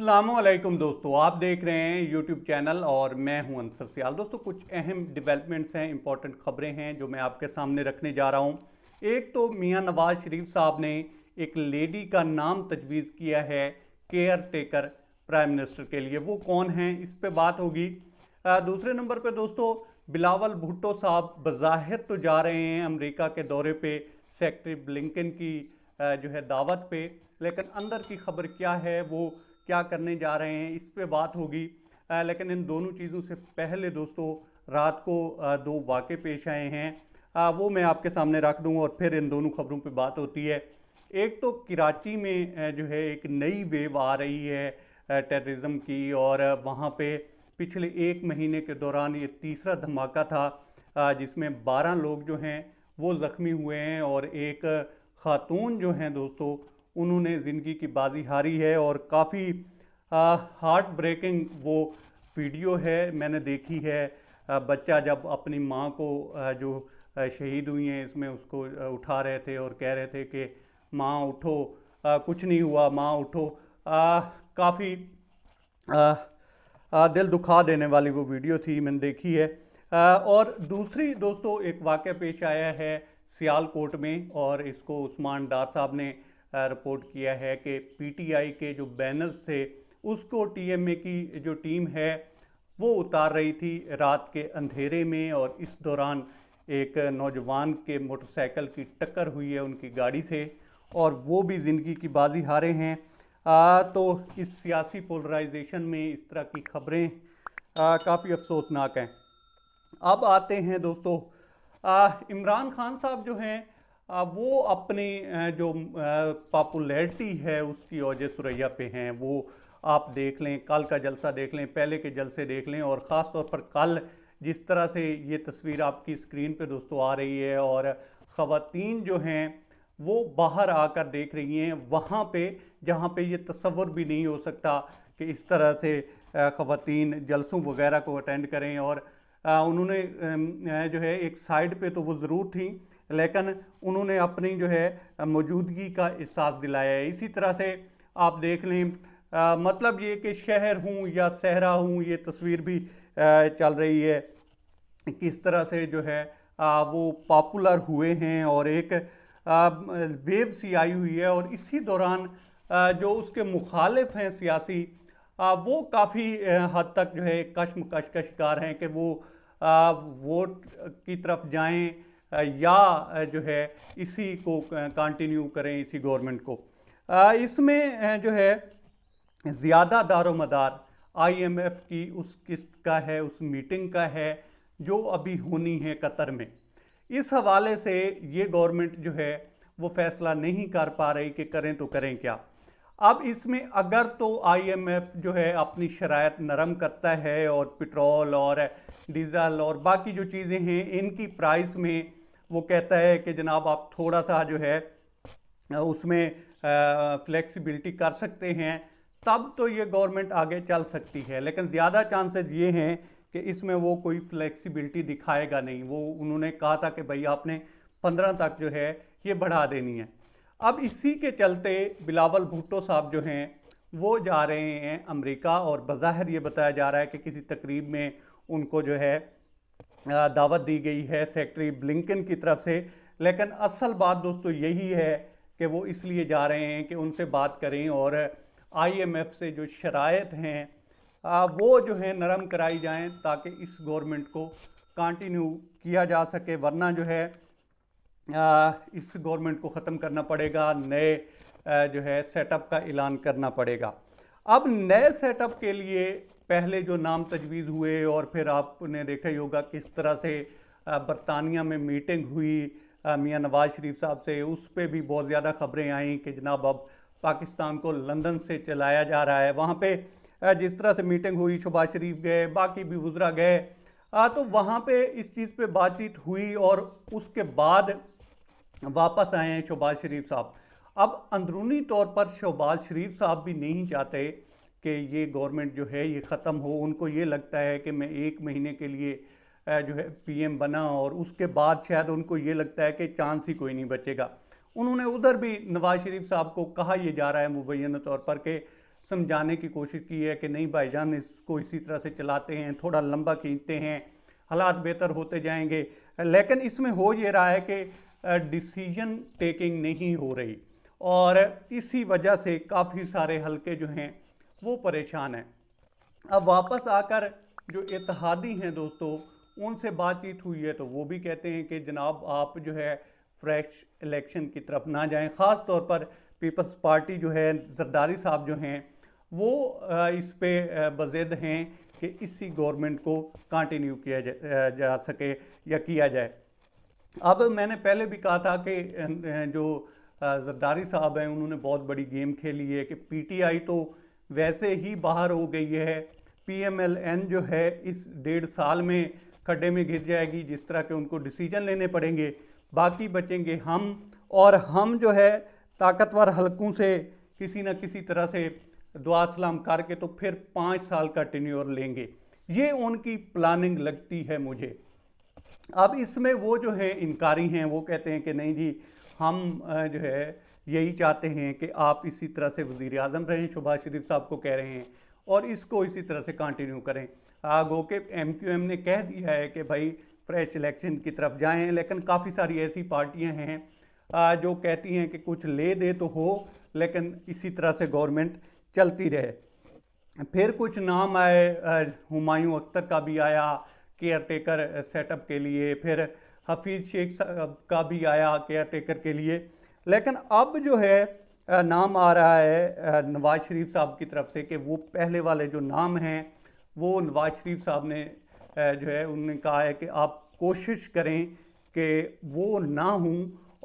अल्लाम दोस्तों आप देख रहे हैं यूट्यूब चैनल और मैं हूं अंसर सियाल दोस्तों कुछ अहम डेवलपमेंट्स हैं इंपॉर्टेंट खबरें हैं जो मैं आपके सामने रखने जा रहा हूं एक तो मियां नवाज शरीफ साहब ने एक लेडी का नाम तजवीज़ किया है केयर टेकर प्राइम मिनिस्टर के लिए वो कौन हैं इस पर बात होगी दूसरे नंबर पर दोस्तों बिलावल भुट्टो साहब बज़ाहिर तो जा रहे हैं अमरीका के दौरे पर सेक्रटरी ब्लिकन की जो है दावत पर लेकिन अंदर की खबर क्या है वो क्या करने जा रहे हैं इस पर बात होगी लेकिन इन दोनों चीज़ों से पहले दोस्तों रात को दो वाक़े पेश आए हैं वो मैं आपके सामने रख दूँ और फिर इन दोनों खबरों पर बात होती है एक तो कराची में जो है एक नई वेव आ रही है टेररिज्म की और वहाँ पे पिछले एक महीने के दौरान ये तीसरा धमाका था जिसमें बारह लोग जो हैं वो ज़ख्मी हुए हैं और एक खातून जो हैं दोस्तों उन्होंने ज़िंदगी की बाजी हारी है और काफ़ी हार्ट ब्रेकिंग वो वीडियो है मैंने देखी है आ, बच्चा जब अपनी माँ को आ, जो शहीद हुई हैं इसमें उसको उठा रहे थे और कह रहे थे कि माँ उठो आ, कुछ नहीं हुआ माँ उठो काफ़ी दिल दुखा देने वाली वो वीडियो थी मैंने देखी है और दूसरी दोस्तों एक वाक़ पेश आया है सियालकोट में और इसको उस्मान डार साहब ने रिपोर्ट किया है कि पीटीआई के जो बैनर्स थे उसको टीएमए की जो टीम है वो उतार रही थी रात के अंधेरे में और इस दौरान एक नौजवान के मोटरसाइकिल की टक्कर हुई है उनकी गाड़ी से और वो भी ज़िंदगी की बाजी हारे हैं आ, तो इस सियासी पोलराइजेशन में इस तरह की खबरें काफ़ी अफसोसनाक हैं अब आते हैं दोस्तों इमरान खान साहब जो हैं वो अपने जो पॉपुलैरिटी है उसकी वजह सुरैया पे हैं वो आप देख लें कल का जलसा देख लें पहले के जलसे देख लें और ख़ास तौर पर कल जिस तरह से ये तस्वीर आपकी स्क्रीन पे दोस्तों आ रही है और ख़वातीन जो हैं वो बाहर आकर देख रही हैं वहाँ पे जहाँ पे ये तस्वर भी नहीं हो सकता कि इस तरह से ख़वातीन जलसों वगैरह को अटेंड करें और उन्होंने जो है एक साइड पर तो वो ज़रूर थी लेकिन उन्होंने अपनी जो है मौजूदगी का एहसास दिलाया है इसी तरह से आप देख लें आ, मतलब ये कि शहर हूँ या सहरा हूँ ये तस्वीर भी आ, चल रही है किस तरह से जो है आ, वो पॉपुलर हुए हैं और एक आ, वेव सी आई हुई है और इसी दौरान आ, जो उसके मुखालिफ हैं सियासी आ, वो काफ़ी हद तक जो है कश्म कश का शिकार हैं कि वो आ, वोट की तरफ जाएं या जो है इसी को कंटिन्यू करें इसी गवर्नमेंट को इसमें जो है ज़्यादा दारोमदार आईएमएफ की उस किस्त का है उस मीटिंग का है जो अभी होनी है कतर में इस हवाले से ये गवर्नमेंट जो है वो फैसला नहीं कर पा रही कि करें तो करें क्या अब इसमें अगर तो आईएमएफ जो है अपनी शरात नरम करता है और पेट्रोल और डीज़ल और बाकी जो चीज़ें हैं इनकी प्राइस में वो कहता है कि जनाब आप थोड़ा सा जो है उसमें फ्लेक्सिबिलिटी कर सकते हैं तब तो ये गवर्नमेंट आगे चल सकती है लेकिन ज़्यादा चांसेस ये हैं कि इसमें वो कोई फ्लेक्सिबिलिटी दिखाएगा नहीं वो उन्होंने कहा था कि भाई आपने पंद्रह तक जो है ये बढ़ा देनी है अब इसी के चलते बिलावल भुट्टो साहब जो हैं वो जा रहे हैं अमेरिका और बज़ाहिर ये बताया जा रहा है कि किसी तकरीब में उनको जो है दावत दी गई है सेक्रेटरी ब्लिंकन की तरफ से लेकिन असल बात दोस्तों यही है कि वो इसलिए जा रहे हैं कि उनसे बात करें और आईएमएफ से जो शरात हैं वो जो है नरम कराई जाएं ताकि इस गवर्नमेंट को कंटिन्यू किया जा सके वरना जो है इस गवर्नमेंट को ख़त्म करना पड़ेगा नए जो है सेटअप का ऐलान करना पड़ेगा अब नए सेटअप के लिए पहले जो नाम तजवीज़ हुए और फिर आपने देखा ही होगा किस तरह से बरतानिया में मीटिंग हुई मियाँ नवाज शरीफ साहब से उस पर भी बहुत ज़्यादा खबरें आई कि जनाब अब पाकिस्तान को लंदन से चलाया जा रहा है वहाँ पे जिस तरह से मीटिंग हुई शबाज शरीफ गए बाकी भी गुजरा गए तो वहाँ पे इस चीज़ पे बातचीत हुई और उसके बाद वापस आए हैं शबाज शरीफ साहब अब अंदरूनी तौर पर शबाज शरीफ साहब भी नहीं चाहते कि ये गवर्नमेंट जो है ये ख़त्म हो उनको ये लगता है कि मैं एक महीने के लिए जो है पीएम बना और उसके बाद शायद उनको ये लगता है कि चांस ही कोई नहीं बचेगा उन्होंने उधर भी नवाज शरीफ साहब को कहा यह जा रहा है मुबैन तौर पर कि समझाने की कोशिश की है कि नहीं भाईजान इसको इसी तरह से चलाते हैं थोड़ा लंबा खींचते हैं हालात बेहतर होते जाएंगे लेकिन इसमें हो ये रहा है कि डिसीजन टेकिंग नहीं हो रही और इसी वजह से काफ़ी सारे हलके जो हैं वो परेशान हैं अब वापस आकर जो इतिहादी हैं दोस्तों उनसे बातचीत हुई है तो वो भी कहते हैं कि जनाब आप जो है फ्रेश इलेक्शन की तरफ ना जाएं ख़ास तौर पर पीपल्स पार्टी जो है जरदारी साहब जो हैं वो इस पर बजद हैं कि इसी गवर्नमेंट को कंटिन्यू किया जा, जा सके या किया जाए अब मैंने पहले भी कहा था कि जो जरदारी साहब हैं उन्होंने बहुत बड़ी गेम खेली है कि पीटीआई तो वैसे ही बाहर हो गई है पीएमएलएन जो है इस डेढ़ साल में खड्डे में गिर जाएगी जिस तरह के उनको डिसीजन लेने पड़ेंगे बाकी बचेंगे हम और हम जो है ताकतवर हलकों से किसी न किसी तरह से दुआ सलाम करके तो फिर पाँच साल का टेन्योर लेंगे ये उनकी प्लानिंग लगती है मुझे अब इसमें वो जो है इनकारी हैं वो कहते हैं कि नहीं जी हम जो है यही चाहते हैं कि आप इसी तरह से वज़ी अजम रहें शुभाष शरीफ साहब को कह रहे हैं और इसको इसी तरह से कंटिन्यू करें आगो के एम क्यू एम ने कह दिया है कि भाई फ्रेश इलेक्शन की तरफ जाएं लेकिन काफ़ी सारी ऐसी पार्टियां हैं जो कहती हैं कि कुछ ले दे तो हो लेकिन इसी तरह से गवर्नमेंट चलती रहे फिर कुछ नाम आए हुमायूं अख्तर का भी आया केयर टेकर सेटअप के लिए फिर हफीज़ शेख का भी आया केयर टेकर के लिए लेकिन अब जो है नाम आ रहा है नवाज़ शरीफ साहब की तरफ से कि वो पहले वाले जो नाम हैं वो नवाज़ शरीफ साहब ने जो है उन्होंने कहा है कि आप कोशिश करें कि वो ना हूँ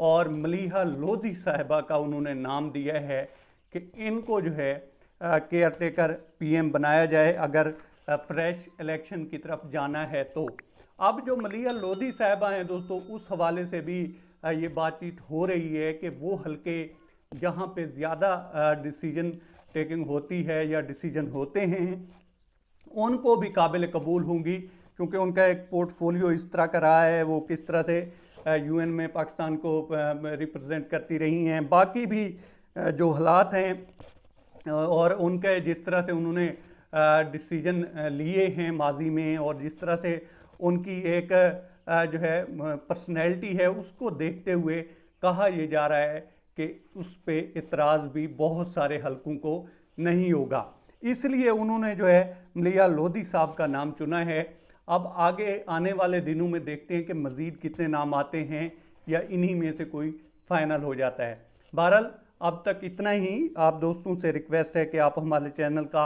और मलिहा लोधी साहबा का उन्होंने नाम दिया है कि इनको जो है केयर टेकर पीएम बनाया जाए अगर फ्रेश इलेक्शन की तरफ जाना है तो अब जो मलिया लोधी साहबा हैं दोस्तों उस हवाले से भी ये बातचीत हो रही है कि वो हल्के जहाँ पे ज़्यादा डिसीजन टेकिंग होती है या डिसीजन होते हैं उनको भी काबिल कबूल होंगी क्योंकि उनका एक पोर्टफोलियो इस तरह का रहा है वो किस तरह से यूएन में पाकिस्तान को रिप्रेजेंट करती रही हैं बाकी भी जो हालात हैं और उनके जिस तरह से उन्होंने डिसीजन लिए हैं माजी में और जिस तरह से उनकी एक जो है पर्सनैलिटी है उसको देखते हुए कहा यह जा रहा है कि उस पर इतराज़ भी बहुत सारे हलकों को नहीं होगा इसलिए उन्होंने जो है मलिया लोधी साहब का नाम चुना है अब आगे आने वाले दिनों में देखते हैं कि मज़ीद कितने नाम आते हैं या इन्हीं में से कोई फाइनल हो जाता है बहरहाल अब तक इतना ही आप दोस्तों से रिक्वेस्ट है कि आप हमारे चैनल का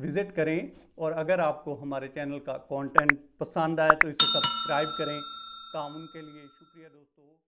विज़िट करें और अगर आपको हमारे चैनल का कंटेंट पसंद आए तो इसे सब्सक्राइब करें ताउन के लिए शुक्रिया दोस्तों